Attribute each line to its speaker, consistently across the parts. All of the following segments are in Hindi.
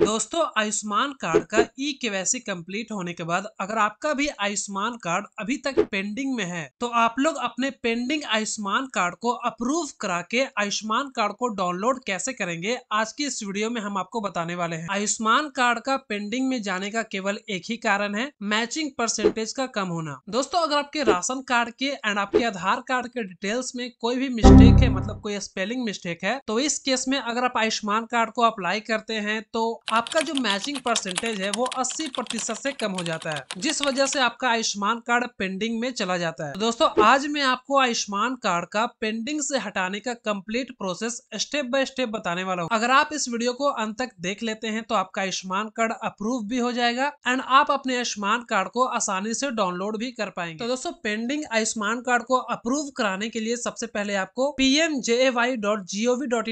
Speaker 1: दोस्तों आयुष्मान कार्ड का ई वैसी कंप्लीट होने के बाद अगर आपका भी आयुष्मान कार्ड अभी तक पेंडिंग में है तो आप लोग अपने पेंडिंग आयुष्मान कार्ड को अप्रूव करा के आयुष्मान कार्ड को डाउनलोड कैसे करेंगे आज की इस वीडियो में हम आपको बताने वाले हैं आयुष्मान कार्ड का पेंडिंग में जाने का केवल एक ही कारण है मैचिंग परसेंटेज का कम होना दोस्तों अगर आपके राशन कार्ड के एंड आपके आधार कार्ड के डिटेल्स में कोई भी मिस्टेक है मतलब कोई स्पेलिंग मिस्टेक है तो इस केस में अगर आप आयुष्मान कार्ड को अप्लाई करते हैं तो आपका जो मैचिंग परसेंटेज है वो 80 प्रतिशत से कम हो जाता है जिस वजह से आपका आयुष्मान कार्ड पेंडिंग में चला जाता है दोस्तों आज मैं आपको आयुष्मान कार्ड का पेंडिंग से हटाने का complete process step by step बताने वाला हूँ अगर आप इस वीडियो को अंत तक देख लेते हैं तो आपका आयुष्मान कार्ड अप्रूव भी हो जाएगा एंड आप अपने आयुष्मान कार्ड को आसानी से डाउनलोड भी कर पाएंगे तो दोस्तों पेंडिंग आयुष्मान कार्ड को अप्रूव कराने के लिए सबसे पहले आपको पी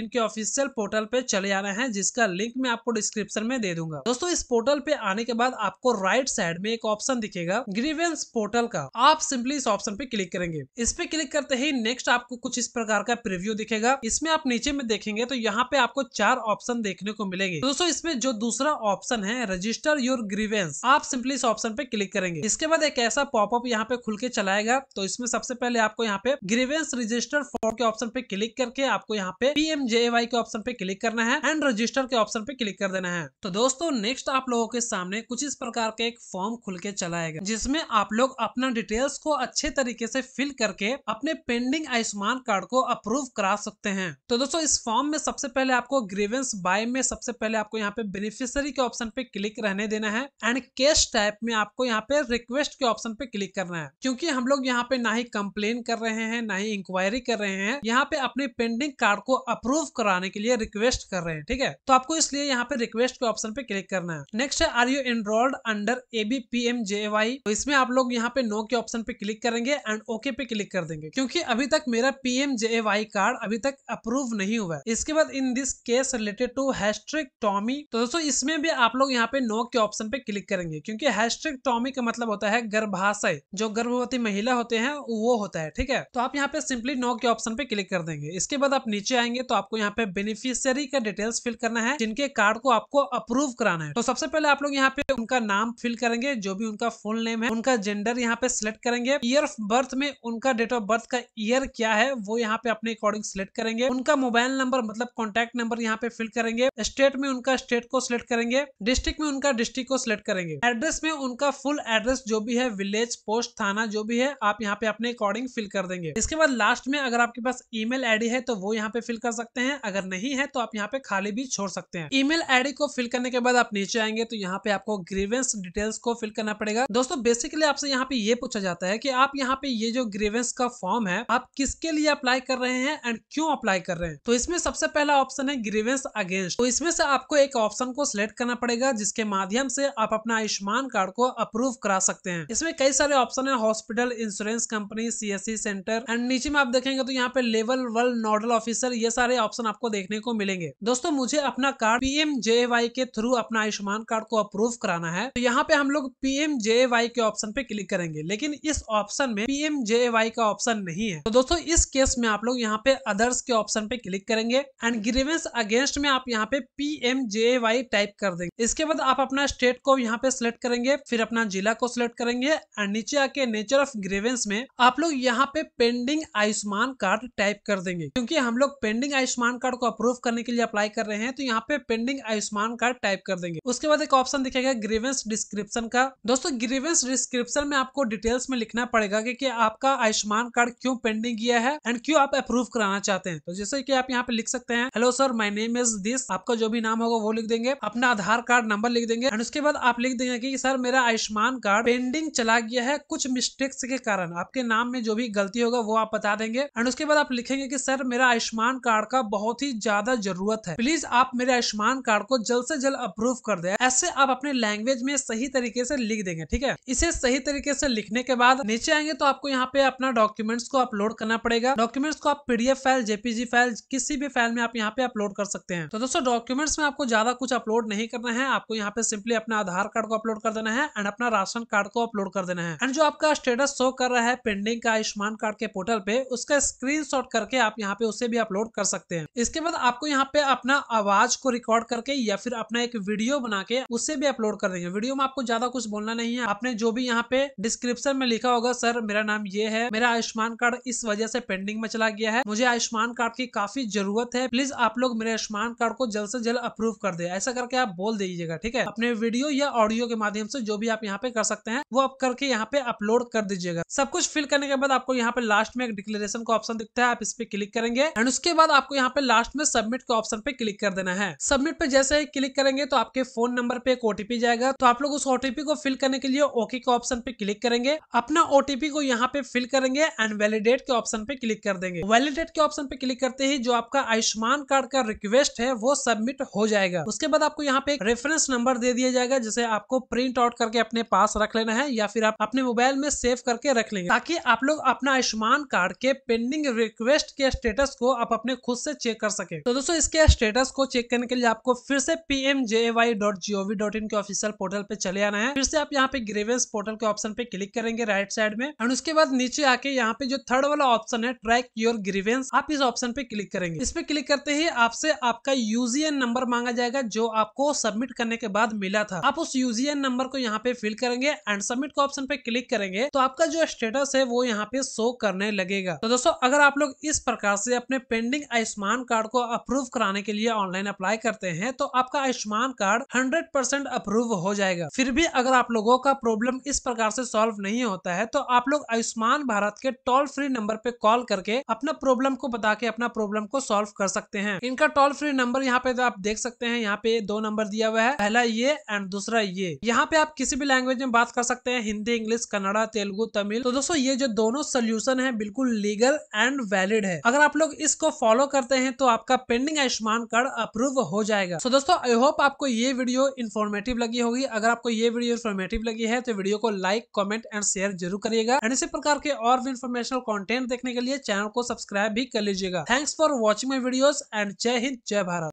Speaker 1: के ऑफिशियल पोर्टल पे चले आना है जिसका लिंक मैं आपको डिस्क्रिप्ट डिस्क्रिप्शन में दे दूंगा दोस्तों इस पोर्टल पे आने के बाद आपको राइट साइड में एक ऑप्शन दिखेगा ग्रीवेंस पोर्टल का आप सिंपली इस ऑप्शन पे क्लिक करेंगे इस पे क्लिक करते ही नेक्स्ट आपको कुछ इस प्रकार का प्रिव्यू दिखेगा इसमें आप नीचे में देखेंगे तो यहाँ पे आपको चार ऑप्शन देखने को मिलेंगे दोस्तों इसमें जो दूसरा ऑप्शन है रजिस्टर योर ग्रीवेंस आप सिंपली इस ऑप्शन पे क्लिक करेंगे इसके बाद एक ऐसा पॉपअप यहाँ पे खुल के चलाएगा तो इसमें सबसे पहले आपको यहाँ पे ग्रीवेंस रजिस्टर फॉर्म के ऑप्शन पे क्लिक करके आपको यहाँ पे पीएमजेवाई के ऑप्शन पे क्लिक करना है एंड रजिस्टर के ऑप्शन पे क्लिक कर देना है करना है तो दोस्तों नेक्स्ट आप लोगों के सामने कुछ इस प्रकार के एक फॉर्म खुल के चलाएगा जिसमे आप लोग अपना डिटेल्स को अच्छे तरीके से फिल करके अपने पेंडिंग आयुष्मान कार्ड को अप्रूव करा सकते हैं तो दोस्तों इस फॉर्म में सबसे पहले आपको ग्रीवेंस बाय में सबसे पहले आपको यहाँ पे बेनिफिशियरी के ऑप्शन पे क्लिक रहने देना है एंड कैश टाइप में आपको यहाँ पे रिक्वेस्ट के ऑप्शन पे क्लिक करना है क्योंकि हम लोग यहाँ पे ना ही कंप्लेन कर रहे हैं ना ही इंक्वायरी कर रहे हैं यहाँ पे अपने पेंडिंग कार्ड को अप्रूव कराने के लिए रिक्वेस्ट कर रहे हैं ठीक है तो आपको इसलिए यहाँ पे रिक्वेस्ट रिक्वेस्ट के ऑप्शन पे क्लिक करना है नेक्स्ट है are you enrolled under A B P M J Y तो इसमें आप लोग यहाँ पे नो के ऑप्शन पे क्लिक करेंगे एंड ओके पे क्लिक कर देंगे क्योंकि अभी तक मेरा P M J Y card अभी तक अप्रूव नहीं हुआ है इसके बाद in this case related to hysterectomy तो दोस्तों इसमें भी आप लोग यहाँ पे नो के ऑप्शन पे क्लिक करेंगे क्योंकि हैशट्रिक टॉमी का मतलब होता है गर्भाशय जो गर्भवती महिला होते हैं वो होता है ठीक है तो आप यहाँ पे सिंपली नो के ऑप्शन पे क्लिक कर देंगे इसके बाद आप नीचे आएंगे तो आपको यहाँ पे बेनिफिशियरी का डिटेल्स फिल करना है जिनके कार्ड को आप आपको अप्रूव कराना है तो सबसे पहले आप लोग यहाँ पे उनका नाम फिल करेंगे जो भी उनका फुल नेम है उनका जेंडर यहाँ पे सिलेक्ट करेंगे ईयर ऑफ बर्थ में उनका डेट ऑफ बर्थ का ईयर क्या है वो यहाँ पे अपने अकॉर्डिंग सिलेक्ट करेंगे उनका मोबाइल नंबर मतलब कॉन्टेक्ट नंबर यहाँ पे फिल करेंगे स्टेट में उनका स्टेट को सिलेक्ट करेंगे डिस्ट्रिक्ट में उनका डिस्ट्रिक्ट को सिलेक्ट करेंगे एड्रेस में उनका फुल एड्रेस जो भी है विलेज पोस्ट थाना जो भी है आप यहाँ पे अपने अकॉर्डिंग फिल कर देंगे इसके बाद लास्ट में अगर आपके पास ईमेल आईडी है तो वो यहाँ पे फिल कर सकते हैं अगर नहीं है तो आप यहाँ पे खाली भी छोड़ सकते हैं ईमेल आईडी बॉडी को फिल करने के बाद आप नीचे आएंगे तो यहाँ पे आपको ग्रीवेंस डिटेल्स को फिल करना पड़ेगा दोस्तों बेसिकली आपसे यहाँ पे ये पूछा जाता है कि आप यहाँ पे ये जो ग्रीवेंस का फॉर्म है आप किसके लिए अप्लाई कर रहे हैं एंड क्यों अप्लाई कर रहे हैं तो इसमें सबसे पहला ऑप्शन है ग्रीवेंस अगेंस्ट तो इसमें से आपको एक ऑप्शन को सिलेक्ट करना पड़ेगा जिसके माध्यम से आप अपना आयुष्मान कार्ड को अप्रूव करा सकते हैं इसमें कई सारे ऑप्शन है hospital insurance company C centre and नीचे में आप देखेंगे तो यहाँ पे लेवल वर्ल्ड नोडल ऑफिसर ये सारे ऑप्शन आपको देखने को मिलेंगे दोस्तों मुझे अपना कार्ड पी पीएमजेएवाई के थ्रू अपना आयुष्मान कार्ड को अप्रूव कराना है तो यहाँ पे हम लोग पीएमजेएवाई के ऑप्शन पे क्लिक करेंगे लेकिन इस ऑप्शन में पीएमजेएवाई का ऑप्शन नहीं है तो दोस्तों इस केस में आप लोग यहाँ पे अदर्स के ऑप्शन पे क्लिक करेंगे एंड ग्रीवेंस अगेंस्ट में आप यहाँ पे पीएमजेएवाई टाइप कर देंगे इसके बाद आप अपना स्टेट को यहाँ पे सिलेक्ट करेंगे फिर अपना जिला को सिलेक्ट करेंगे एंड नीचे आके नेचर ऑफ ग्रीवेंस में आप लोग यहाँ पे पेंडिंग आयुष्मान कार्ड टाइप कर देंगे क्योंकि हम लोग पेंडिंग आयुष्मान कार्ड को अप्रूव करने के लिए अप्लाई कर रहे हैं तो यहाँ पे pending Ayushman Ayushman card type कर देंगे उसके बाद एक ऑप्शन दिखेगा ग्रीवेंस डिस्क्रिप्शन का दोस्तों ग्रीवेंस डिस्क्रिप्शन में आपको डिटेल्स में लिखना पड़ेगा की आपका आयुष्मान कार्ड क्यों पेंडिंग गया है एंड क्यों आप अप्रूव कराना चाहते हैं तो जैसे की आप यहाँ पे लिख सकते हैं hello sir my name is this आपका जो भी नाम होगा वो लिख देंगे अपना आधार कार्ड नंबर लिख देंगे एंड उसके बाद आप लिख देंगे की सर मेरा आयुष्मान कार्ड पेंडिंग चला गया है कुछ मिस्टेक्स के कारण आपके नाम में जो भी गलती होगा वो आप बता देंगे एंड उसके बाद आप लिखेंगे की सर मेरा आयुष्मान कार्ड का बहुत ही ज्यादा जरूरत है प्लीज आप मेरे आयुष्मान कार्ड को जल्द से जल्द अप्रूव कर दे ऐसे आप अपने लैंग्वेज में सही तरीके से लिख देंगे ठीक है इसे सही तरीके से लिखने के बाद नीचे आएंगे तो आपको यहाँ पे अपना डॉक्यूमेंट्स को अपलोड करना पड़ेगा डॉक्यूमेंट्स को आप पीडीएफ फाइल जेपीजी फाइल किसी भी फाइल में आप यहाँ पे अपलोड कर सकते हैं तो दोस्तों डॉक्यूमेंट्स में आपको ज्यादा कुछ अपलोड नहीं करना है आपको यहाँ पे सिंपली अपना आधार कार्ड को अपलोड कर देना है एंड अपना राशन कार्ड को अपलोड कर देना है एंड जो आपका स्टेटस शो कर रहा है पेंडिंग का आयुष्मान कार्ड के पोर्टल पे उसका स्क्रीन करके आप यहाँ पे उसे भी अपलोड कर सकते हैं इसके बाद आपको यहाँ पे अपना आवाज को रिकॉर्ड करके या फिर अपना एक वीडियो बना के उससे भी अपलोड कर देंगे वीडियो में आपको ज्यादा कुछ बोलना नहीं है आपने जो भी यहाँ पे डिस्क्रिप्शन में लिखा होगा सर मेरा नाम ये है मेरा आयुष्मान कार्ड इस वजह से पेंडिंग में चला गया है मुझे आयुष्मान कार्ड की काफी जरूरत है प्लीज आप लोग मेरे आयुष्मान कार्ड को जल्द से जल्द अप्रूव कर दे ऐसा करके आप बोल दीजिएगा ठीक है अपने वीडियो या ऑडियो के माध्यम से जो भी आप यहाँ पे कर सकते हैं वो आप करके यहाँ पे अपलोड कर दीजिएगा सब कुछ फिल करने के बाद आपको यहाँ पे लास्ट में एक डिक्लेरेशन का ऑप्शन दिखता है आप इस पे क्लिक करेंगे एंड उसके बाद आपको यहाँ पे लास्ट में सबमिट के ऑप्शन पे क्लिक कर देना है सबमिट पे जैसे पे क्लिक करेंगे तो आपके फोन नंबर पे एक ओटीपी जाएगा तो आप लोग उस ओटीपी को फिल करने के लिए ओके के ऑप्शन पे क्लिक करेंगे अपना ओटीपी को यहाँ पे फिल करेंगे एंड वैलिडेट के ऑप्शन पे क्लिक कर देंगे वैलिडेट के ऑप्शन पे क्लिक करते ही जो आपका आयुष्मान कार्ड का रिक्वेस्ट है वो सबमिट हो जाएगा उसके बाद आपको यहाँ पे रेफरेंस नंबर दे दिया जाएगा जिसे आपको प्रिंट आउट करके अपने पास रख लेना है या फिर आप अपने मोबाइल में सेव करके रख लेंगे ताकि आप लोग अपना आयुष्मान कार्ड के पेंडिंग रिक्वेस्ट के स्टेटस को आप अपने खुद से चेक कर सके तो दोस्तों इसके स्टेटस को चेक करने के लिए आपको फिर से से pmjy.gov.in के ऑफिशियल पोर्टल पे चले आना है फिर से आप यहाँ पे ग्रेवेंस पोर्टल के ऑप्शन पे क्लिक करेंगे राइट साइड में एंड उसके बाद नीचे आके यहाँ पे जो थर्ड वाला ऑप्शन है ट्रैक योर ग्रीवेंस आप इस ऑप्शन पे क्लिक करेंगे इस पे क्लिक करते ही आपसे आपका यूजीएन नंबर मांगा जाएगा जो आपको सबमिट करने के बाद मिला था आप उस यूजीएन नंबर को यहाँ पे फिल करेंगे एंड सबमिट का ऑप्शन पे क्लिक करेंगे तो आपका जो स्टेटस है वो यहाँ पे शो करने लगेगा तो दोस्तों अगर आप लोग इस प्रकार से अपने पेंडिंग आयुष्मान कार्ड को अप्रूव कराने के लिए ऑनलाइन अप्लाई करते हैं तो आपका Ayushman card hundred percent approve हो जाएगा फिर भी अगर आप लोगों का प्रॉब्लम इस प्रकार से सॉल्व नहीं होता है तो आप लोग आयुष्मान भारत के टोल फ्री नंबर पे कॉल करके अपना प्रॉब्लम को बता के अपना प्रॉब्लम को सॉल्व कर सकते हैं इनका टोल फ्री नंबर यहाँ पे तो आप देख सकते हैं यहाँ पे दो नंबर दिया हुआ है पहला ये एंड दूसरा ये यहाँ पे आप किसी भी लैंग्वेज में बात कर सकते हैं हिंदी इंग्लिश कन्नड़ा तेलुगु तमिल तो दोस्तों ये जो दोनों सोल्यूशन है बिल्कुल लीगल एंड वैलिड है अगर आप लोग इसको फॉलो करते हैं तो आपका पेंडिंग आयुष्मान कार्ड अप्रूव हो जाएगा तो दोस्तों आई होप आपको ये वीडियो इन्फॉर्मेटिव लगी होगी अगर आपको ये वीडियो इन्फॉर्मेटिव लगी है तो वीडियो को लाइक कमेंट एंड शेयर जरूर करिएगा एंड इसी प्रकार के और भी इन्फॉर्मेशनल कंटेंट देखने के लिए चैनल को सब्सक्राइब भी कर लीजिएगा thanks for watching my videos and जय हिंद जय भारत